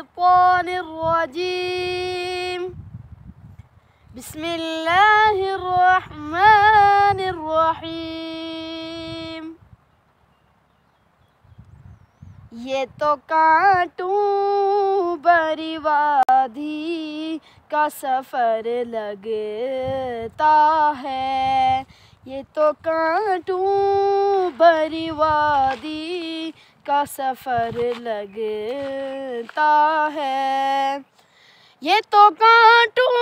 الشيطان الرجيم بسم الله الرحمن الرحيم ये तो कांटू बरिवादी का सफ़र लगता है ये तो कांटू बरिवादी का सफ़र लगता है ये तो कांटों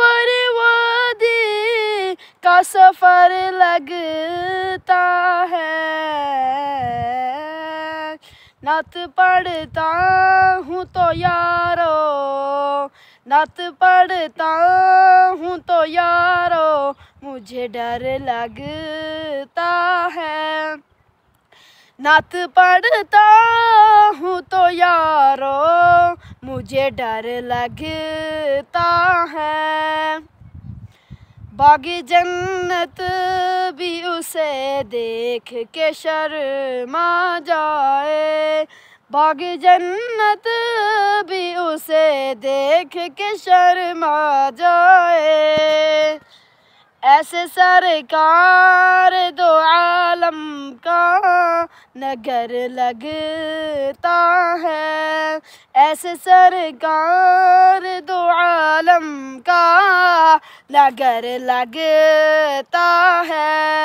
बर्बादी का सफ़र लगता है नत पढ़ता हूँ तो यारो नत पढ़ता हूँ तो यारो मुझे डर लगता है नात पढ़ता हूँ तो यारो मुझे डर लगता है बागी जन्नत भी उसे देख के शर्मा जाए बागी जन्नत भी उसे देख के शर्मा जाए ऐसे सरकार दो आलम का नगर लगता है ऐसे सरकार दो आलम का नगर लगता है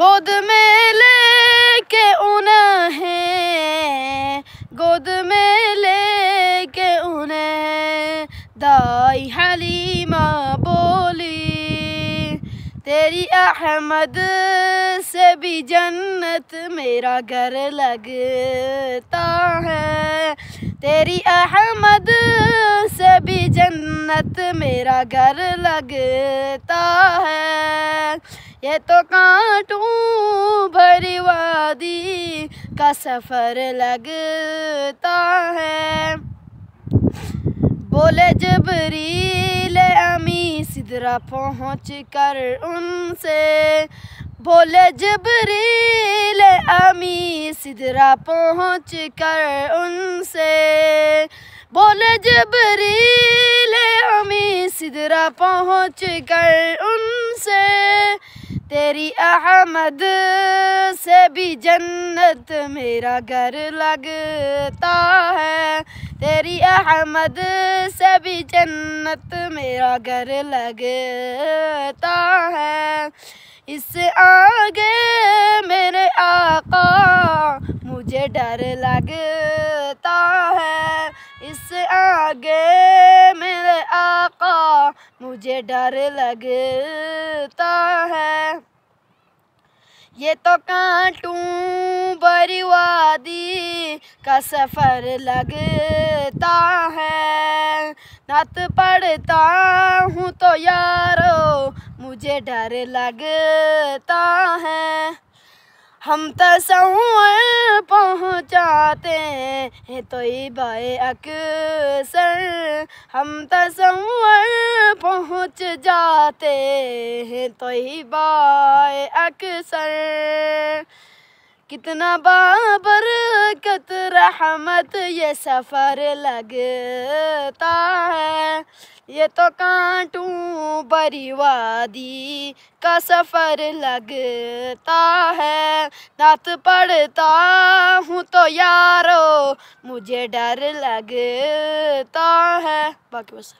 गोद में ले के उन्हें गोद में ले के उन्हें दाई हलीमा तेरी अहमद से भी जन्नत मेरा घर लगता है तेरी अहमद से भी जन्नत मेरा घर लगता है ये तो कांटों भरी वादी का सफ़र लगता है बोले जबरी सिदरा पहुँच कर उनसे बोले जबरील अमी सिदरा पहुँच कर उनसे बोले जबरील अमी सिदरा पहुँच कर उनसे तेरी अहमद से भी जन्नत मेरा घर लगता है तेरी अहमद से भी जन्नत मेरा घर लगता है इस आगे मुझे डर लगता है ये तो कांटू बरीवादी का सफ़र लगता है नत पढ़ता हूँ तो यारो मुझे डर लगता है हम तस्वर तो पहुँचाते हैं तो बाए अक्सर हम तस्वर तो पहुँच जाते हैं तो बाए अक्सर कितना बाबर बाबरकत रहमत ये सफ़र लगता है ये तो कांटू बरीवादी का सफ़र लगता है नात पढ़ता हूँ तो यारो मुझे डर लगता है बाकी बस